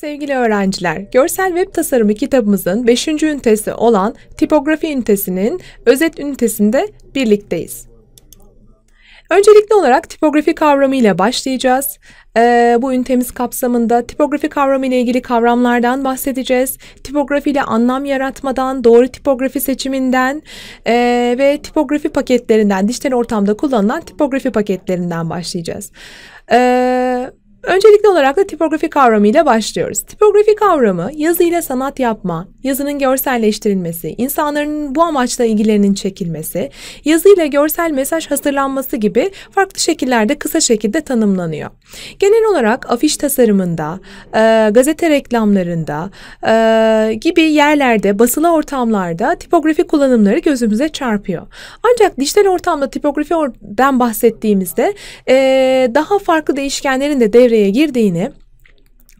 Sevgili öğrenciler, Görsel Web Tasarımı kitabımızın 5. ünitesi olan tipografi ünitesinin özet ünitesinde birlikteyiz. Öncelikli olarak tipografi kavramı ile başlayacağız. Ee, bu ünitemiz kapsamında tipografi kavramı ile ilgili kavramlardan bahsedeceğiz. Tipografi ile anlam yaratmadan, doğru tipografi seçiminden e, ve tipografi paketlerinden, dijital ortamda kullanılan tipografi paketlerinden başlayacağız. Ee, Öncelikli olarak da tipografi kavramıyla başlıyoruz. Tipografi kavramı yazıyla sanat yapma, yazının görselleştirilmesi, insanların bu amaçla ilgilerinin çekilmesi, yazıyla görsel mesaj hazırlanması gibi farklı şekillerde kısa şekilde tanımlanıyor. Genel olarak afiş tasarımında, e, gazete reklamlarında e, gibi yerlerde, basılı ortamlarda tipografi kullanımları gözümüze çarpıyor. Ancak dijital ortamda tipografiden bahsettiğimizde e, daha farklı değişkenlerin de devre devreye girdiğini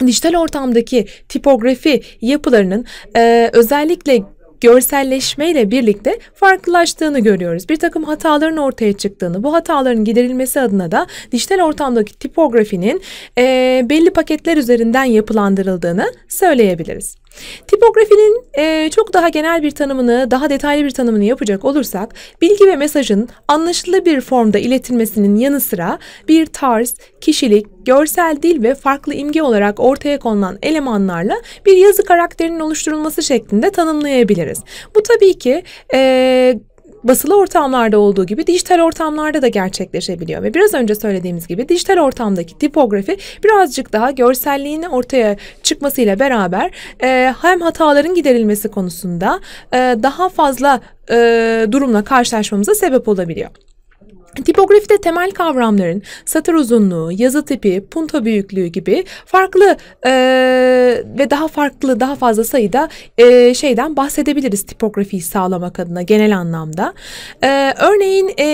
dijital ortamdaki tipografi yapılarının e, özellikle görselleşmeyle birlikte farklılaştığını görüyoruz. Bir takım hataların ortaya çıktığını, bu hataların giderilmesi adına da dijital ortamdaki tipografinin e, belli paketler üzerinden yapılandırıldığını söyleyebiliriz. Tipografinin e, çok daha genel bir tanımını, daha detaylı bir tanımını yapacak olursak, bilgi ve mesajın anlaşılır bir formda iletilmesinin yanı sıra bir tarz, kişilik, görsel dil ve farklı imge olarak ortaya konulan elemanlarla bir yazı karakterinin oluşturulması şeklinde tanımlayabiliriz. Bu tabii ki e, basılı ortamlarda olduğu gibi dijital ortamlarda da gerçekleşebiliyor. Ve biraz önce söylediğimiz gibi dijital ortamdaki tipografi birazcık daha görselliğini ortaya çıkmasıyla beraber e, hem hataların giderilmesi konusunda e, daha fazla e, durumla karşılaşmamıza sebep olabiliyor. Tipografide temel kavramların satır uzunluğu, yazı tipi, punto büyüklüğü gibi farklı e, ve daha farklı, daha fazla sayıda e, şeyden bahsedebiliriz tipografiyi sağlamak adına genel anlamda. E, örneğin e,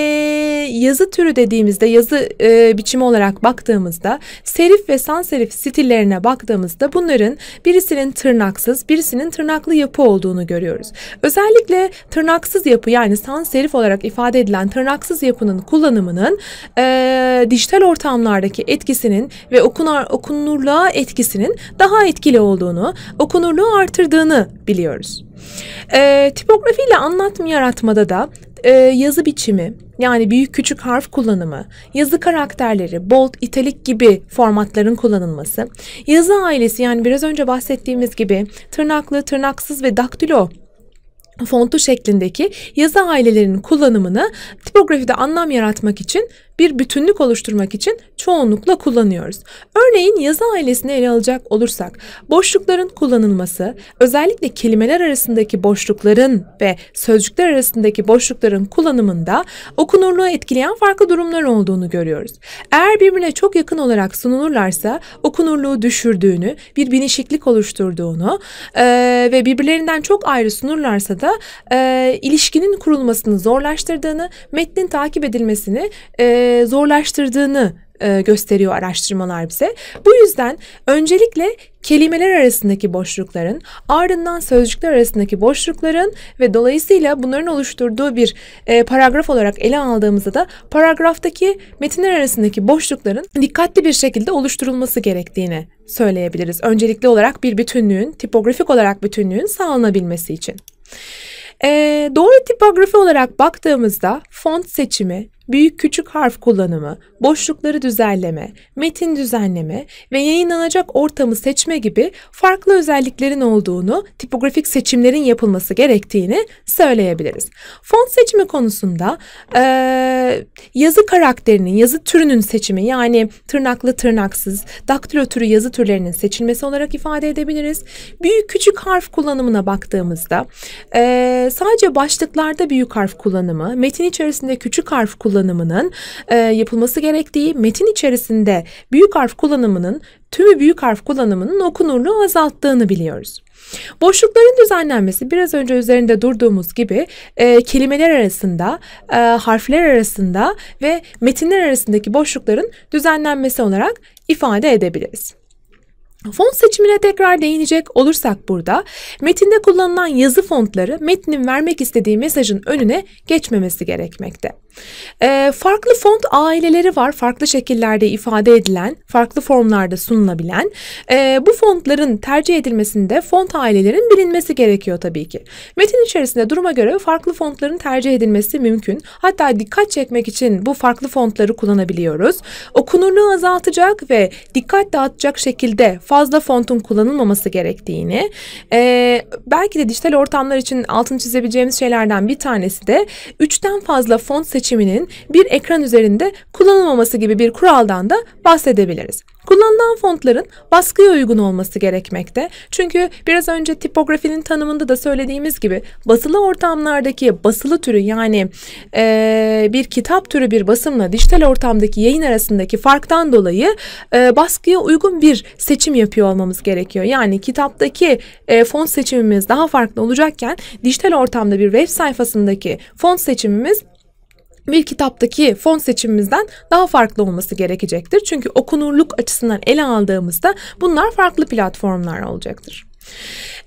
yazı türü dediğimizde, yazı e, biçimi olarak baktığımızda serif ve sans serif stillerine baktığımızda bunların birisinin tırnaksız, birisinin tırnaklı yapı olduğunu görüyoruz. Özellikle tırnaksız yapı yani sans serif olarak ifade edilen tırnaksız yapının kullanımının e, dijital ortamlardaki etkisinin ve okunar, okunurluğa etkisinin daha etkili olduğunu, okunurluğu artırdığını biliyoruz. E, tipografiyle anlatım yaratmada da e, yazı biçimi, yani büyük küçük harf kullanımı, yazı karakterleri, bold, italik gibi formatların kullanılması, yazı ailesi yani biraz önce bahsettiğimiz gibi tırnaklı, tırnaksız ve daktilo fontu şeklindeki yazı ailelerinin kullanımını tipografide anlam yaratmak için bir bütünlük oluşturmak için çoğunlukla kullanıyoruz. Örneğin yazı ailesini ele alacak olursak boşlukların kullanılması, özellikle kelimeler arasındaki boşlukların ve sözcükler arasındaki boşlukların kullanımında okunurluğu etkileyen farklı durumlar olduğunu görüyoruz. Eğer birbirine çok yakın olarak sunulurlarsa okunurluğu düşürdüğünü, bir binişiklik oluşturduğunu e, ve birbirlerinden çok ayrı sunurlarsa da da e, ilişkinin kurulmasını zorlaştırdığını, metnin takip edilmesini e, zorlaştırdığını e, gösteriyor araştırmalar bize. Bu yüzden öncelikle kelimeler arasındaki boşlukların, ardından sözcükler arasındaki boşlukların ve dolayısıyla bunların oluşturduğu bir e, paragraf olarak ele aldığımızda da paragraftaki metinler arasındaki boşlukların dikkatli bir şekilde oluşturulması gerektiğini söyleyebiliriz. Öncelikli olarak bir bütünlüğün, tipografik olarak bütünlüğün sağlanabilmesi için. E, doğru tipografi olarak baktığımızda font seçimi, büyük küçük harf kullanımı, boşlukları düzenleme, metin düzenleme ve yayınlanacak ortamı seçme gibi farklı özelliklerin olduğunu, tipografik seçimlerin yapılması gerektiğini söyleyebiliriz. Font seçimi konusunda e, yazı karakterinin, yazı türünün seçimi yani tırnaklı tırnaksız, daktilo türü yazı türlerinin seçilmesi olarak ifade edebiliriz. Büyük küçük harf kullanımına baktığımızda e, sadece başlıklarda büyük harf kullanımı, metin içerisinde küçük harf kullanımı, kullanımının e, yapılması gerektiği, metin içerisinde büyük harf kullanımının tümü büyük harf kullanımının okunurluğu azalttığını biliyoruz. Boşlukların düzenlenmesi biraz önce üzerinde durduğumuz gibi e, kelimeler arasında, e, harfler arasında ve metinler arasındaki boşlukların düzenlenmesi olarak ifade edebiliriz. Font seçimine tekrar değinecek olursak burada metinde kullanılan yazı fontları metnin vermek istediği mesajın önüne geçmemesi gerekmekte. E, farklı font aileleri var. Farklı şekillerde ifade edilen, farklı formlarda sunulabilen. E, bu fontların tercih edilmesinde font ailelerin bilinmesi gerekiyor tabii ki. Metin içerisinde duruma göre farklı fontların tercih edilmesi mümkün. Hatta dikkat çekmek için bu farklı fontları kullanabiliyoruz. Okunurluğu azaltacak ve dikkat dağıtacak şekilde farklı fazla fontun kullanılmaması gerektiğini, e, belki de dijital ortamlar için altını çizebileceğimiz şeylerden bir tanesi de üçten fazla font seçiminin bir ekran üzerinde kullanılmaması gibi bir kuraldan da bahsedebiliriz. Kullanılan fontların baskıya uygun olması gerekmekte. Çünkü biraz önce tipografinin tanımında da söylediğimiz gibi basılı ortamlardaki basılı türü yani e, bir kitap türü bir basımla dijital ortamdaki yayın arasındaki farktan dolayı e, baskıya uygun bir seçim yapıyor olmamız gerekiyor. Yani kitaptaki e, font seçimimiz daha farklı olacakken dijital ortamda bir web sayfasındaki font seçimimiz bir kitaptaki fon seçimimizden daha farklı olması gerekecektir. Çünkü okunurluk açısından ele aldığımızda bunlar farklı platformlar olacaktır.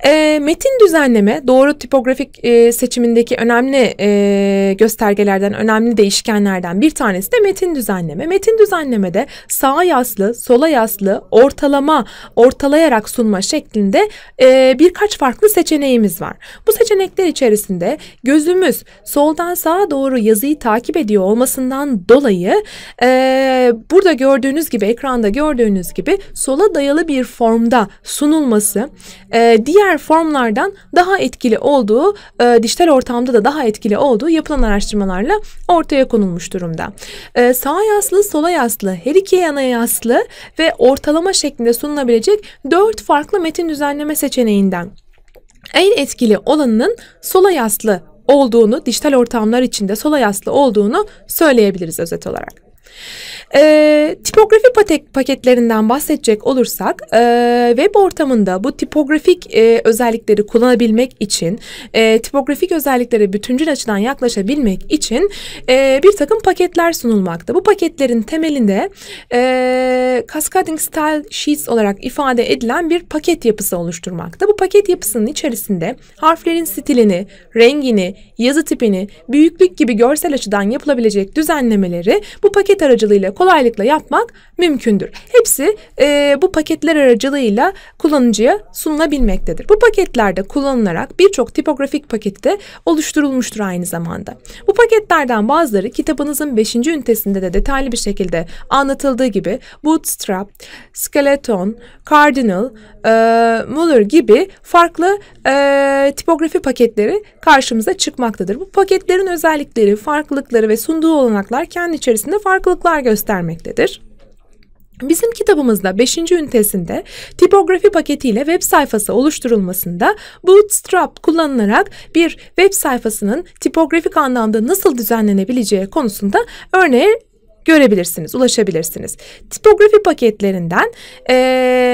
E, metin düzenleme doğru tipografik e, seçimindeki önemli e, göstergelerden, önemli değişkenlerden bir tanesi de metin düzenleme. Metin düzenlemede sağa yaslı, sola yaslı, ortalama, ortalayarak sunma şeklinde e, birkaç farklı seçeneğimiz var. Bu seçenekler içerisinde gözümüz soldan sağa doğru yazıyı takip ediyor olmasından dolayı e, burada gördüğünüz gibi, ekranda gördüğünüz gibi sola dayalı bir formda sunulması e, diğer formlardan daha etkili olduğu e, dijital ortamda da daha etkili olduğu yapılan araştırmalarla ortaya konulmuş durumda. E, sağa yaslı, sola yaslı, her iki yana yaslı ve ortalama şeklinde sunulabilecek dört farklı metin düzenleme seçeneğinden en etkili olanının sola yaslı olduğunu, dijital ortamlar içinde sola yaslı olduğunu söyleyebiliriz özet olarak. E, tipografi patek, paketlerinden bahsedecek olursak e, web ortamında bu tipografik e, özellikleri kullanabilmek için e, tipografik özelliklere bütüncül açıdan yaklaşabilmek için e, bir takım paketler sunulmakta. Bu paketlerin temelinde e, Cascading Style Sheets olarak ifade edilen bir paket yapısı oluşturmakta. Bu paket yapısının içerisinde harflerin stilini, rengini, yazı tipini, büyüklük gibi görsel açıdan yapılabilecek düzenlemeleri bu paket aracılığıyla kolaylıkla yapmak mümkündür. Hepsi e, bu paketler aracılığıyla kullanıcıya sunulabilmektedir. Bu paketlerde kullanılarak birçok tipografik pakette oluşturulmuştur aynı zamanda. Bu paketlerden bazıları kitabınızın 5. ünitesinde de detaylı bir şekilde anlatıldığı gibi Bootstrap, Skeleton, Cardinal, e, Muller gibi farklı e, tipografi paketleri karşımıza çıkmaktadır. Bu paketlerin özellikleri, farklılıkları ve sunduğu olanaklar kendi içerisinde farklılıklar gösterir göstermektedir. Bizim kitabımızda 5. ünitesinde tipografi paketiyle web sayfası oluşturulmasında Bootstrap kullanılarak bir web sayfasının tipografik anlamda nasıl düzenlenebileceği konusunda örneği görebilirsiniz, ulaşabilirsiniz. Tipografi paketlerinden e,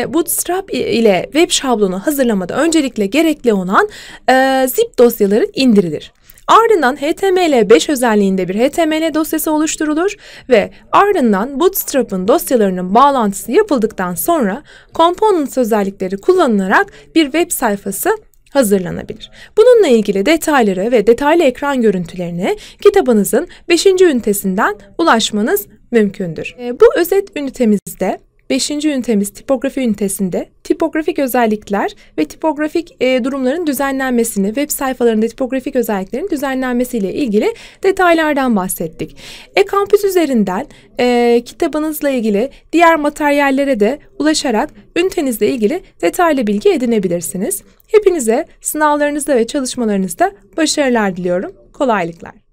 Bootstrap ile web şablonu hazırlamada öncelikle gerekli olan e, zip dosyaları indirilir. Ardından HTML5 özelliğinde bir HTML dosyası oluşturulur ve ardından Bootstrap'ın dosyalarının bağlantısı yapıldıktan sonra Components özellikleri kullanılarak bir web sayfası hazırlanabilir. Bununla ilgili detayları ve detaylı ekran görüntülerini kitabınızın 5. ünitesinden ulaşmanız mümkündür. Ee, bu özet ünitemizde Beşinci ünitemiz tipografi ünitesinde tipografik özellikler ve tipografik e, durumların düzenlenmesini, web sayfalarında tipografik özelliklerin düzenlenmesiyle ilgili detaylardan bahsettik. E-Kampüs üzerinden e, kitabınızla ilgili diğer materyallere de ulaşarak ünitenizle ilgili detaylı bilgi edinebilirsiniz. Hepinize sınavlarınızda ve çalışmalarınızda başarılar diliyorum. Kolaylıklar.